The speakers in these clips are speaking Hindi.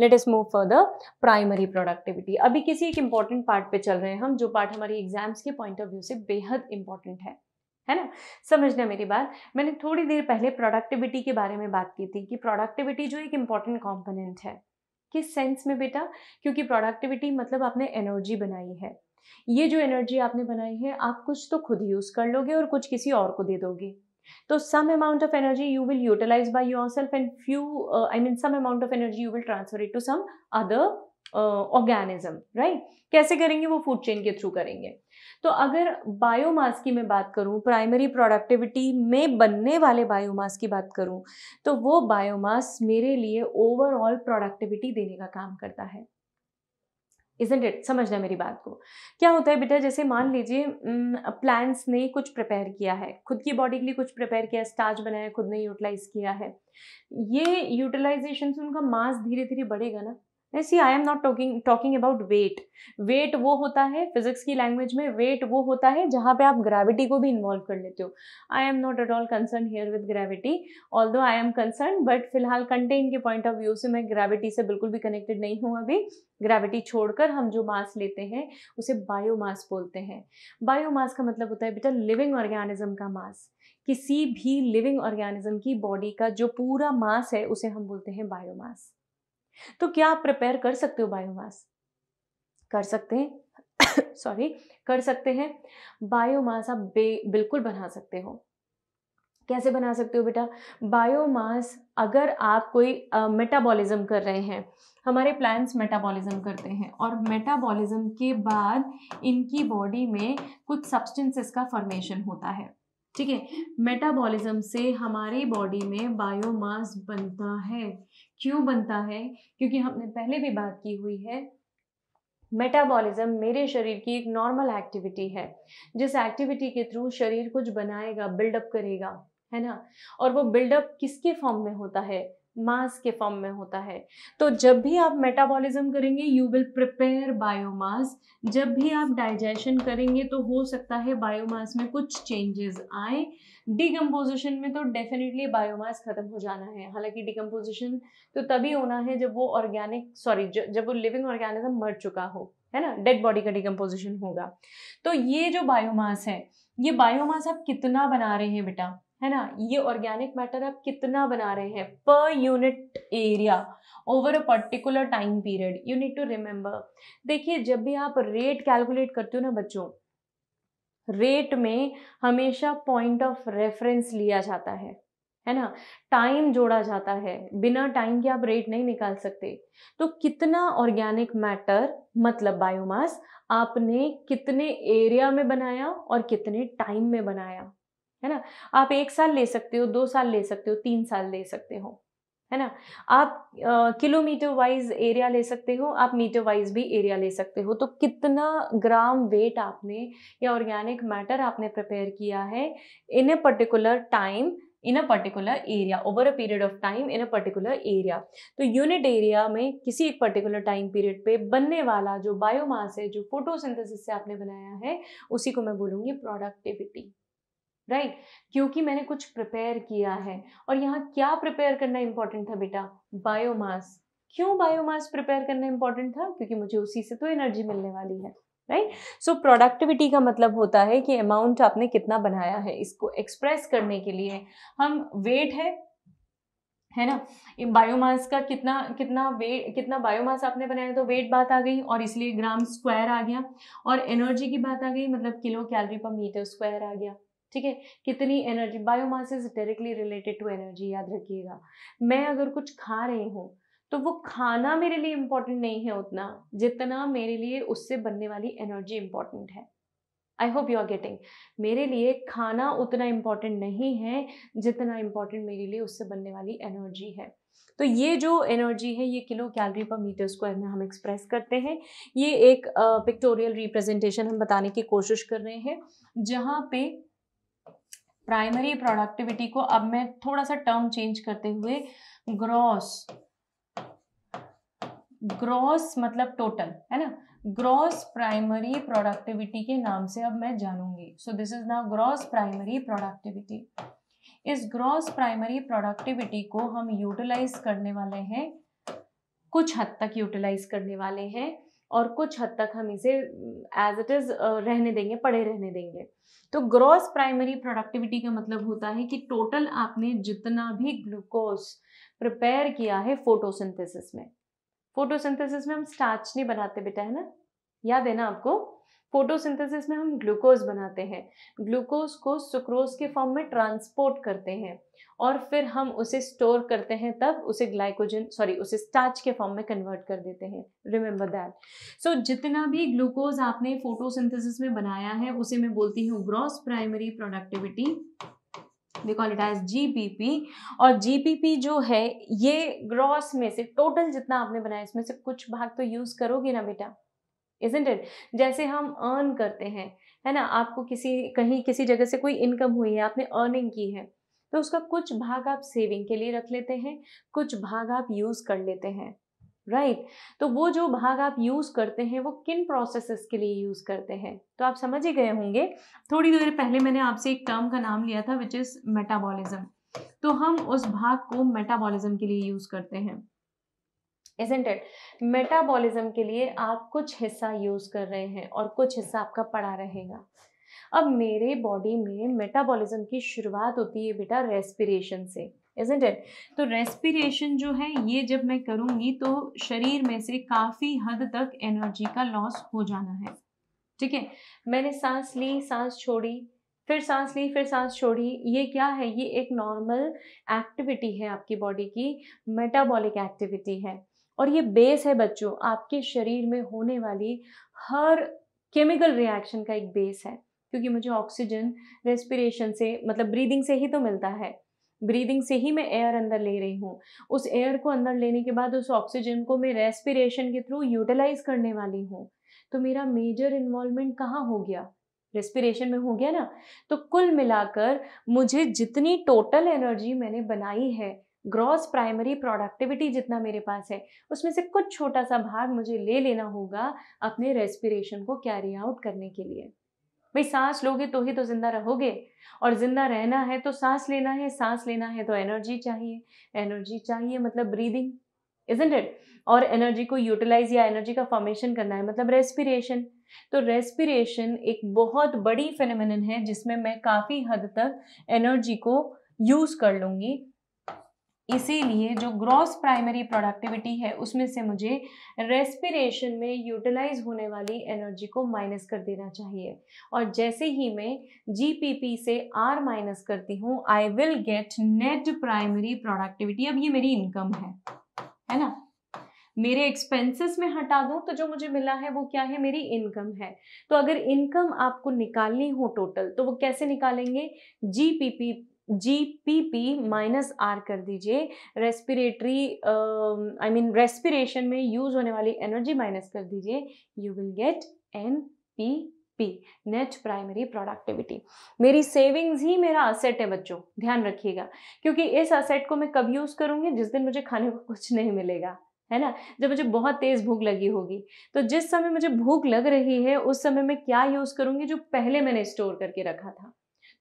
Late let's move the primary productivity अभी किसी एक इंपॉर्टेंट पार्ट पे चल रहे हैं हम जो पार्ट हमारी एग्जाम्स के पॉइंट ऑफ व्यू से बेहद इंपॉर्टेंट है है ना समझना मेरी बात मैंने थोड़ी देर पहले प्रोडक्टिविटी के बारे में बात की थी कि प्रोडक्टिविटी जो एक इम्पॉर्टेंट कॉम्पोनेंट है किस सेंस में बेटा क्योंकि प्रोडक्टिविटी मतलब आपने एनर्जी बनाई है ये जो एनर्जी आपने बनाई है आप कुछ तो खुद यूज़ कर लोगे और कुछ किसी और को दे दोगे तो some amount of energy you will utilise by yourself and few I mean some amount of energy you will transfer it to some other organism right कैसे करेंगे वो फूड चेन के थ्रू करेंगे तो अगर बायोमास की मैं बात करूं प्राइमरी प्रोडक्टिविटी में बनने वाले बायोमास की बात करूं तो वो बायोमास मेरे लिए ओवरऑल प्रोडक्टिविटी देने का काम करता है इजेंट इट समझना मेरी बात को क्या होता है बेटा जैसे मान लीजिए प्लान्स ने कुछ प्रिपेयर किया है खुद की बॉडी के लिए कुछ प्रिपेयर किया स्टार्च बनाया खुद ने यूटिलाइज किया है ये यूटिलाइजेशन से उनका मास धीरे धीरे बढ़ेगा ना see I am not talking talking about weight weight वो होता है फिजिक्स की लैंग्वेज में वेट वो होता है जहाँ पे आप ग्रेविटी को भी इन्वॉल्व कर लेते हो I am not at all concern here with gravity although I am concern but फिलहाल कंटेंट के पॉइंट ऑफ व्यू से मैं ग्रेविटी से बिल्कुल भी कनेक्टेड नहीं हूँ अभी ग्रेविटी छोड़कर हम जो मास लेते हैं उसे बायोमास बोलते हैं बायोमास का मतलब होता है बेटा लिविंग ऑर्गेनिज्म का मास किसी भी लिविंग ऑर्गेनिज्म की बॉडी का जो पूरा मास है उसे हम बोलते हैं बायोमास तो क्या आप प्रिपेयर कर सकते हो बायोमास कर सकते हैं सॉरी कर सकते हैं बायोमास आप बे बिल्कुल बना सकते हो कैसे बना सकते हो बेटा बायोमास अगर आप कोई मेटाबॉलिज्म uh, कर रहे हैं हमारे प्लांट्स मेटाबॉलिज्म करते हैं और मेटाबॉलिज्म के बाद इनकी बॉडी में कुछ सब्सटेंसेस का फॉर्मेशन होता है ठीक है मेटाबॉलिज्म से हमारी बॉडी में बायोमास बनता है क्यों बनता है क्योंकि हमने पहले भी बात की हुई है मेटाबॉलिज्म मेरे शरीर की एक नॉर्मल एक्टिविटी है जिस एक्टिविटी के थ्रू शरीर कुछ बनाएगा बिल्डअप करेगा है ना और वो बिल्डअप किसके फॉर्म में होता है मास के फॉर्म में होता है तो जब भी आप मेटाबॉलिज्म करेंगे यू विल प्रिपेयर बायोमास जब भी आप डाइजेशन करेंगे तो हो सकता है बायोमास में कुछ चेंजेस आए डिकम्पोजिशन में तो डेफिनेटली बायोमास खत्म हो जाना है हालांकि डिकम्पोजिशन तो तभी होना है जब वो ऑर्गेनिक सॉरी जब वो लिविंग ऑर्गेनिज्म मर चुका हो है ना डेड बॉडी का डिकम्पोजिशन होगा तो ये जो बायोमास है ये बायोमास आप कितना बना रहे हैं बेटा है ना ये ऑर्गेनिक मैटर आप कितना बना रहे हैं पर unit area over a particular time period you need to remember देखिए जब भी आप रेट कैलकुलेट करते हो ना बच्चों रेट में हमेशा पॉइंट ऑफ रेफरेंस लिया जाता है है ना टाइम जोड़ा जाता है बिना टाइम के आप रेट नहीं निकाल सकते तो कितना ऑर्गेनिक मैटर मतलब बायोमास आपने कितने एरिया में बनाया और कितने टाइम में बनाया है ना आप एक साल ले सकते हो दो साल ले सकते हो तीन साल ले सकते हो है ना आप किलोमीटर वाइज एरिया ले सकते हो आप मीटर वाइज भी एरिया ले सकते हो तो कितना ग्राम वेट आपने या ऑर्गेनिक मैटर आपने प्रिपेयर किया है in a particular time in a particular area over a period of time in a particular area तो यूनिट एरिया में किसी एक पर्टिकुलर टाइम पीरियड पे बनने वाला जो बायोमास है जो फोटोसिंथेसिस से आपने बनाया है उसी को मैं बोलूँगी प्रोडक्टिविटी राइट right? क्योंकि मैंने कुछ प्रिपेयर किया है और यहाँ क्या प्रिपेयर करना इंपॉर्टेंट था बेटा बायोमास क्यों बायोमास प्रिपेयर करना इंपॉर्टेंट था क्योंकि मुझे उसी से तो एनर्जी मिलने वाली है राइट सो प्रोडक्टिविटी का मतलब होता है कि अमाउंट आपने कितना बनाया है इसको एक्सप्रेस करने के लिए हम वेट है है ना बायोमास का कितना कितना वेट कितना बायोमास आपने बनाया तो वेट बात आ गई और इसलिए ग्राम स्क्वायर आ गया और एनर्जी की बात आ गई मतलब kilocalorie per metre square आ गया ठीक है कितनी energy biomass is directly related to energy याद रखिएगा मैं अगर कुछ खा रही हूँ तो वो खाना मेरे लिए इम्पोर्टेंट नहीं है उतना जितना मेरे लिए उससे बनने वाली एनर्जी इम्पोर्टेंट है I hope you are getting मेरे लिए खाना उतना इम्पोर्टेंट नहीं है जितना इम्पोर्टेंट मेरे लिए उससे बनने वाली एनर्जी है तो ये जो एनर्जी है ये kilocalorie per metre square में हम एक्सप्रेस करते हैं ये एक पिक्टोरियल रिप्रेजेंटेशन हम बताने की कोशिश कर रहे हैं जहाँ पे प्राइमरी प्रोडक्टिविटी को अब मैं थोड़ा सा टर्म चेंज करते हुए ग्रॉस ग्रॉस मतलब टोटल है ना ग्रॉस प्राइमरी प्रोडक्टिविटी के नाम से अब मैं जानूंगी so this is now gross primary productivity इस ग्रॉस प्राइमरी प्रोडक्टिविटी को हम यूटिलाइज करने वाले हैं कुछ हद तक यूटिलाइज करने वाले हैं और कुछ हद तक हम इसे एज इट इज़ रहने देंगे पड़े रहने देंगे तो ग्रॉस प्राइमरी प्रोडक्टिविटी का मतलब होता है कि टोटल आपने जितना भी ग्लूकोज प्रिपेयर किया है फोटोसिंथेसिस में फोटोसिंथेसिस में हम स्टार्च नहीं बनाते बेटा है ना याद है ना आपको फोटोसिंथेसिस में हम ग्लूकोज बनाते हैं ग्लूकोज को सुक्रोज के फॉर्म में ट्रांसपोर्ट करते हैं और फिर हम उसे स्टोर करते हैं तब उसे ग्लाइकोजन सॉरी उसे स्टार्च के फॉर्म में कन्वर्ट कर देते हैं रिमेंबर दैट सो जितना भी ग्लूकोज आपने फोटोसिंथेसिस में बनाया है उसे मैं बोलती हूँ gross primary productivity we call it as GPP और जीपीपी जो है ये ग्रॉस में से टोटल जितना आपने बनाया इसमें से कुछ भाग तो यूज़ करोगे ना बेटा इजेंट इट जैसे हम अर्न करते हैं है ना आपको किसी कहीं किसी जगह से कोई इनकम हुई है आपने अर्निंग की है तो उसका कुछ भाग आप सेविंग के लिए रख लेते हैं कुछ भाग आप यूज़ कर लेते हैं राइट right. तो वो जो भाग आप यूज़ करते हैं वो किन प्रोसेसेस के लिए यूज़ करते हैं तो आप समझ ही गए होंगे थोड़ी देर पहले मैंने आपसे एक टर्म का नाम लिया था विच इज़ मेटाबॉलिज्म तो हम उस भाग को मेटाबॉलिज्म के लिए यूज़ करते हैं इजेंट इट मेटाबॉलिज्म के लिए आप कुछ हिस्सा यूज़ कर रहे हैं और कुछ हिस्सा आपका पड़ा रहेगा अब मेरे बॉडी में मेटाबॉलिज्म की शुरुआत होती है बेटा रेस्पिरेशन से इजेंट इट तो रेस्पिरेशन जो है ये जब मैं करूँगी तो शरीर में से काफ़ी हद तक एनर्जी का लॉस हो जाना है ठीक है मैंने सांस ली सांस छोड़ी फिर सांस ली फिर सांस छोड़ी ये क्या है ये एक नॉर्मल एक्टिविटी है आपकी बॉडी की मेटाबॉलिक एक्टिविटी है और ये बेस है बच्चों आपके शरीर में होने वाली हर केमिकल रिएक्शन का एक बेस है क्योंकि मुझे ऑक्सीजन रेस्पिरेशन से मतलब ब्रीदिंग से ही तो मिलता है ब्रीदिंग से ही मैं एयर अंदर ले रही हूँ उस एयर को अंदर लेने के बाद उस ऑक्सीजन को मैं रेस्पिरेशन के थ्रू यूटिलाइज करने वाली हूँ तो मेरा मेजर इन्वॉल्वमेंट कहाँ हो गया रेस्पिरेशन में हो गया ना तो कुल मिलाकर मुझे जितनी टोटल एनर्जी मैंने बनाई है ग्रॉस प्राइमरी प्रोडक्टिविटी जितना मेरे पास है उसमें से कुछ छोटा सा भाग मुझे ले लेना होगा अपने रेस्पिरेशन को कैरी आउट करने के लिए भाई सांस लोगे तो ही तो ज़िंदा रहोगे और ज़िंदा रहना है तो सांस लेना है सांस लेना है तो एनर्जी चाहिए एनर्जी चाहिए मतलब ब्रीदिंग इजेंट इट और एनर्जी को यूटिलाइज या एनर्जी का फॉर्मेशन करना है मतलब रेस्पिरेशन तो रेस्पिरेशन एक बहुत बड़ी फिनमिन है जिसमें मैं काफ़ी हद तक एनर्जी को यूज़ कर लूँगी इसीलिए जो ग्रॉस प्राइमरी प्रोडक्टिविटी है उसमें से मुझे रेस्पिरेशन में यूटिलाइज होने वाली एनर्जी को माइनस कर देना चाहिए और जैसे ही मैं जीपीपी से आर माइनस करती हूँ I will get net primary productivity अब ये मेरी इनकम है है ना मेरे एक्सपेंसेस में हटा दूं तो जो मुझे मिला है वो क्या है मेरी इनकम है तो अगर इनकम आपको निकालनी हो टोटल तो वो कैसे निकालेंगे GPP G P P minus R कर दीजिए रेस्पिरेटरी आई मीन रेस्पिरेशन में यूज होने वाली एनर्जी माइनस कर दीजिए you will get N P P net primary productivity मेरी सेविंग्स ही मेरा असेट है बच्चों ध्यान रखिएगा क्योंकि इस असेट को मैं कब यूज करूंगी जिस दिन मुझे खाने को कुछ नहीं मिलेगा है ना जब मुझे बहुत तेज भूख लगी होगी तो जिस समय मुझे भूख लग रही है उस समय मैं क्या यूज करूंगी जो पहले मैंने स्टोर करके रखा था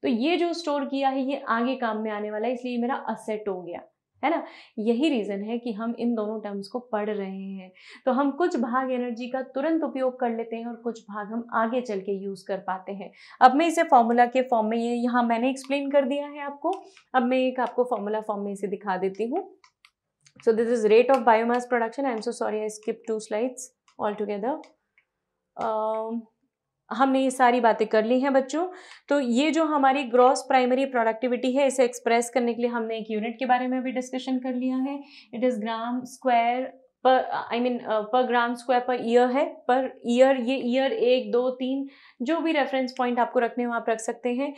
तो ये जो स्टोर किया है ये आगे काम में आने वाला है इसलिए मेरा असेट हो गया है ना यही रीज़न है कि हम इन दोनों टर्म्स को पढ़ रहे हैं तो हम कुछ भाग एनर्जी का तुरंत उपयोग कर लेते हैं और कुछ भाग हम आगे चल के यूज़ कर पाते हैं अब मैं इसे फॉर्मूला के फॉर्म में ये यहाँ मैंने एक्सप्लेन कर दिया है आपको अब मैं एक आपको फॉर्मूला फॉर्म में इसे दिखा देती हूँ so this is rate of biomass production I am so sorry I skip two slides all together हमने ये सारी बातें कर ली हैं बच्चों तो ये जो हमारी ग्रॉस प्राइमरी प्रोडक्टिविटी है इसे एक्सप्रेस करने के लिए हमने एक यूनिट के बारे में भी डिस्कशन कर लिया है इट इज़ ग्राम स्क्वायर पर आई मीन पर ग्राम स्क्वायर पर ईयर है पर ईयर ये ईयर एक दो तीन जो भी रेफरेंस पॉइंट आपको रखने हैं आप रख सकते हैं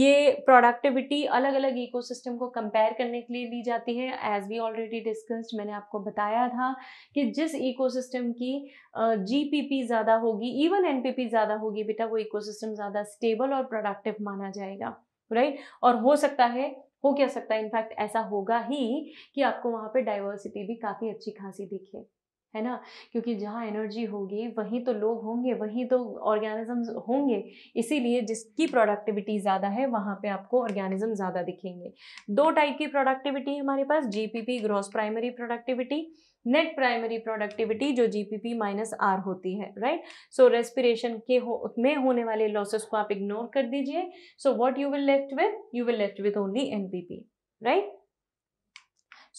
ये प्रोडक्टिविटी अलग अलग इकोसिस्टम को कंपेयर करने के लिए ली जाती है एज वी ऑलरेडी डिस्कस्ड मैंने आपको बताया था कि जिस इकोसिस्टम की जीपीपी uh, ज़्यादा होगी इवन एनपीपी ज़्यादा होगी बेटा वो इकोसिस्टम ज़्यादा स्टेबल और प्रोडक्टिव माना जाएगा राइट right? और हो सकता है हो क्या सकता है इनफैक्ट ऐसा होगा ही कि आपको वहाँ पे डाइवर्सिटी भी काफ़ी अच्छी खासी दिखे है ना क्योंकि जहाँ एनर्जी होगी वहीं तो लोग होंगे वहीं तो ऑर्गेनिजम्स होंगे इसीलिए जिसकी प्रोडक्टिविटी ज़्यादा है वहाँ पे आपको ऑर्गेनिज्म ज़्यादा दिखेंगे दो टाइप की प्रोडक्टिविटी हमारे पास GPP gross primary productivity net primary productivity जो जीपीपी माइनस आर होती है राइट सो रेस्पिरेशन के हो, में होने वाले लॉसेस को आप इग्नोर कर दीजिए so what you will left with you will left with only NPP right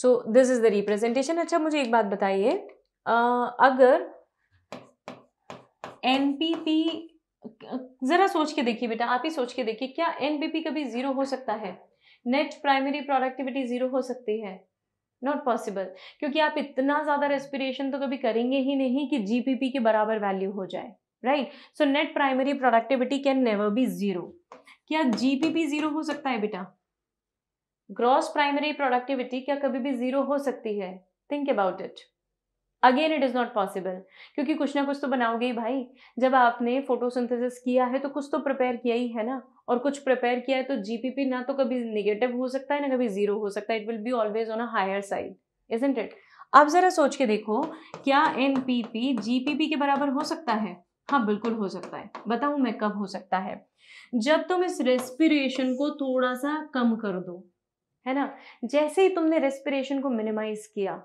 so this is the representation अच्छा मुझे एक बात बताइए अगर एनपीपी जरा सोच के देखिए बेटा आप ही सोच के देखिए क्या एनपीपी कभी जीरो हो सकता है नेट प्राइमरी प्रोडक्टिविटी जीरो हो सकती है नॉट पॉसिबल क्योंकि आप इतना ज़्यादा रेस्पिरेशन तो कभी करेंगे ही नहीं कि जीपीपी के बराबर वैल्यू हो जाए right so net primary productivity can never be zero क्या जीपीपी जीरो हो सकता है बेटा ग्रॉस प्राइमरी प्रोडक्टिविटी क्या कभी भी जीरो हो सकती है think about it again it is not possible क्योंकि कुछ ना कुछ तो बनाओगे ही भाई जब आपने फोटोसिंथेसिस किया है तो कुछ तो प्रिपेयर किया ही है ना और कुछ प्रिपेयर किया है तो जीपीपी ना तो कभी निगेटिव हो सकता है ना कभी ज़ीरो हो सकता है it will be always on a higher side is it अब ज़रा सोच के देखो क्या एन पी पी के बराबर हो सकता है हाँ बिल्कुल हो सकता है बताऊँ मैं कब हो सकता है जब तुम इस रेस्पिरेशन को थोड़ा सा कम कर दो है ना जैसे ही तुमने रेस्पिरेशन को मिनिमाइज किया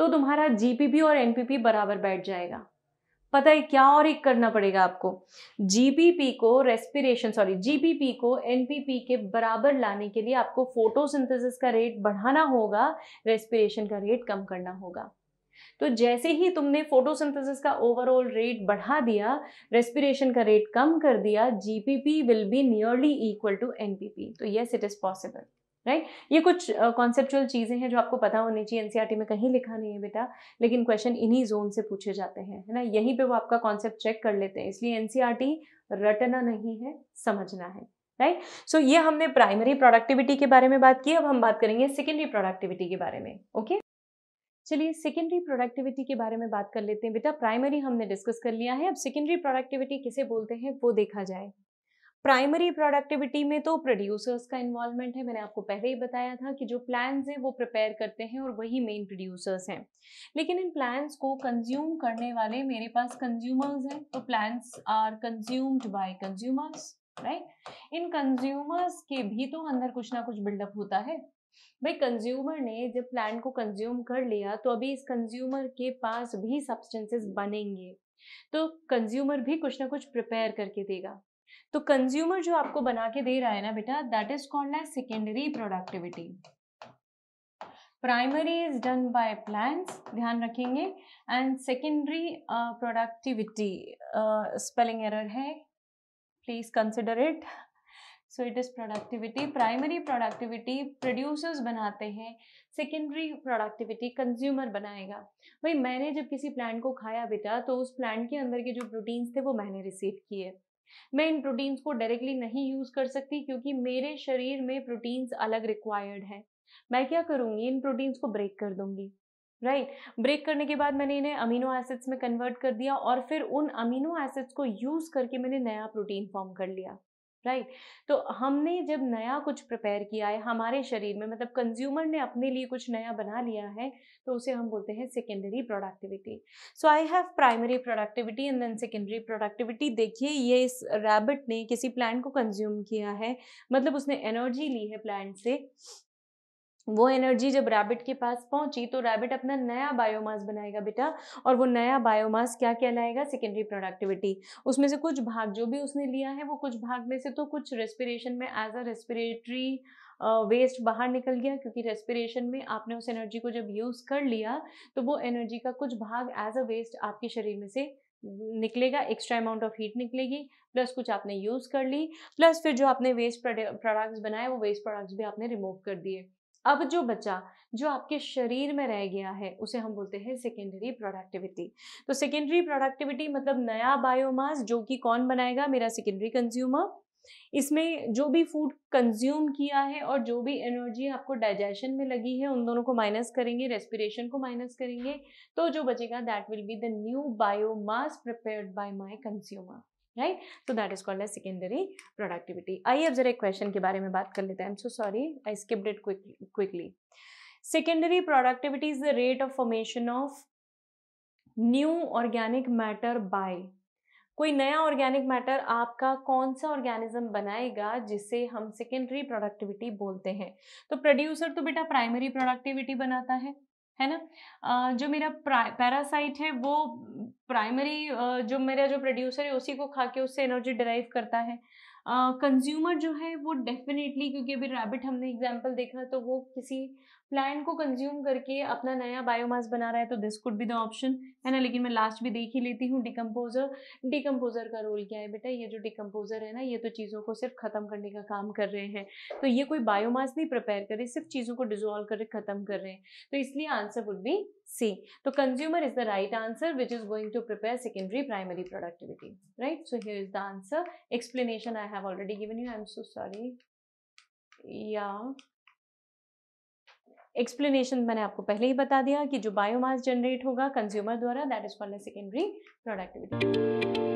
तो तुम्हारा जीपीपी और एनपीपी बराबर बैठ जाएगा पता है क्या और एक करना पड़ेगा आपको जीपीपी को रेस्पिरेशन सॉरी जीपीपी को एनपीपी के बराबर लाने के लिए आपको फोटोसिंथेसिस का रेट बढ़ाना होगा रेस्पिरेशन का रेट कम करना होगा तो जैसे ही तुमने फोटोसिंथेसिस का ओवरऑल रेट बढ़ा दिया रेस्पिरेशन का रेट कम कर दिया GPP will be nearly equal to NPP तो yes it is possible right right? ये कुछ कॉन्सेप्चुअल uh, चीज़ें हैं जो आपको पता होनी चाहिए एनसीईआरटी e में कहीं लिखा नहीं है बेटा लेकिन क्वेश्चन इन्हीं जोन से पूछे जाते हैं है ना यहीं पे वो आपका कॉन्सेप्ट चेक कर लेते हैं इसलिए एनसीईआरटी e रटना नहीं है समझना है राइट right? सो so, ये हमने प्राइमरी प्रोडक्टिविटी के बारे में बात की अब हम बात करेंगे सेकेंडरी प्रोडक्टिविटी के बारे में ओके चलिए सेकेंडरी प्रोडक्टिविटी के बारे में बात कर लेते हैं बेटा प्राइमरी हमने डिस्कस कर लिया है अब सेकेंडरी प्रोडक्टिविटी किसे बोलते हैं वो देखा जाए प्राइमरी प्रोडक्टिविटी में तो प्रोड्यूसर्स का इन्वॉल्वमेंट है मैंने आपको पहले ही बताया था कि जो प्लान्स हैं वो प्रिपेयर करते हैं और वही मेन प्रोड्यूसर्स हैं लेकिन इन प्लान्स को कंज्यूम करने वाले मेरे पास कंज्यूमर्स हैं तो plants are consumed by consumers right इन कंज्यूमर्स के भी तो अंदर कुछ ना कुछ बिल्डअप होता है भाई कंज्यूमर ने जब प्लान को कंज्यूम कर लिया तो अभी इस कंज्यूमर के पास भी सब्सटेंसेस बनेंगे तो कंज्यूमर भी कुछ ना कुछ प्रिपेयर करके देगा तो कंज्यूमर जो आपको बना के दे रहा है ना बेटा that is called as secondary productivity primary is done by plants ध्यान रखेंगे and secondary productivity spelling error है please consider it so it is productivity primary productivity producers बनाते हैं सेकेंडरी प्रोडक्टिविटी कंज्यूमर बनाएगा भाई मैंने जब किसी प्लांट को खाया बेटा तो उस प्लांट के अंदर के जो प्रोटीन्स थे वो मैंने रिसीव किए मैं इन प्रोटीन्स को डायरेक्टली नहीं यूज़ कर सकती क्योंकि मेरे शरीर में प्रोटीन्स अलग रिक्वायर्ड है मैं क्या करूंगी इन प्रोटीन्स को ब्रेक कर दूंगी राइट right. ब्रेक करने के बाद मैंने इन्हें अमीनो एसिड्स में कन्वर्ट कर दिया और फिर उन अमीनो एसिड्स को यूज़ करके मैंने नया प्रोटीन फॉर्म कर लिया राइट right? तो हमने जब नया कुछ प्रिपेयर किया है हमारे शरीर में मतलब कंज्यूमर ने अपने लिए कुछ नया बना लिया है तो उसे हम बोलते हैं secondary productivity so I have primary productivity and then secondary productivity देखिए ये इस रैबिट ने किसी प्लांट को कंज्यूम किया है मतलब उसने एनर्जी ली है प्लांट से वो एनर्जी जब रैबिट के पास पहुंची तो रैबिट अपना नया बायोमास बनाएगा बेटा और वो नया बायोमास क्या कहलाएगा सेकेंडरी प्रोडक्टिविटी उसमें से कुछ भाग जो भी उसने लिया है वो कुछ भाग में से तो कुछ रेस्पिरेशन में एज अ रेस्पिरेटरी वेस्ट बाहर निकल गया क्योंकि रेस्पिरेशन में आपने उस एनर्जी को जब यूज़ कर लिया तो वो एनर्जी का कुछ भाग एज अ वेस्ट आपके शरीर में से निकलेगा एक्स्ट्रा अमाउंट ऑफ हीट निकलेगी प्लस कुछ आपने यूज़ कर ली प्लस फिर जो आपने वेस्ट प्रोडक्ट्स बनाए वो वेस्ट प्रोडक्ट्स भी आपने रिमूव कर दिए अब जो बचा जो आपके शरीर में रह गया है उसे हम बोलते हैं सेकेंडरी प्रोडक्टिविटी तो सेकेंडरी प्रोडक्टिविटी मतलब नया बायोमास जो कि कौन बनाएगा मेरा सेकेंडरी कंज्यूमर इसमें जो भी फूड कंज्यूम किया है और जो भी एनर्जी आपको डाइजेशन में लगी है उन दोनों को माइनस करेंगे रेस्पिरेशन को माइनस करेंगे तो जो बचेगा that will be the new biomass prepared by my consumer right तो that is called as secondary productivity आइए अब जरा एक क्वेश्चन के बारे में बात कर लेते हैं I am so sorry I skipped it quickly secondary productivity is the rate of formation of new organic matter by कोई नया ऑर्गेनिक मैटर आपका कौन सा ऑर्गेनिज्म बनाएगा जिसे हम सेकेंडरी प्रोडक्टिविटी बोलते हैं तो प्रोड्यूसर तो बेटा प्राइमरी प्रोडक्टिविटी बनाता है है ना जो मेरा पैरासाइट है वो प्राइमरी जो मेरा जो प्रोड्यूसर है उसी को खा के उससे एनर्जी डिराइव करता है कंज्यूमर जो है वो डेफिनेटली क्योंकि अभी रैबिट हमने एग्जाम्पल देखा तो वो किसी प्लांट को कंज्यूम करके अपना नया बायोमास बना रहा है तो this could be the option है ना लेकिन मैं लास्ट भी देख ही लेती हूँ डिकम्पोजर डिकम्पोजर का रोल क्या है बेटा ये जो डिकम्पोजर है ना ये तो चीज़ों को सिर्फ ख़त्म करने का काम कर रहे हैं तो ये कोई बायोमास नहीं प्रिपेयर करे सिर्फ चीज़ों को डिजोल्व करके ख़त्म कर रहे हैं तो इसलिए आंसर वुड बी सी तो consumer is the right answer which is going to prepare secondary primary productivity right so here is the answer explanation I have already given you I am so sorry या एक्सप्लेनेशन मैंने आपको पहले ही बता दिया कि जो बायोमास जनरेट होगा कंज्यूमर द्वारा that is called secondary productivity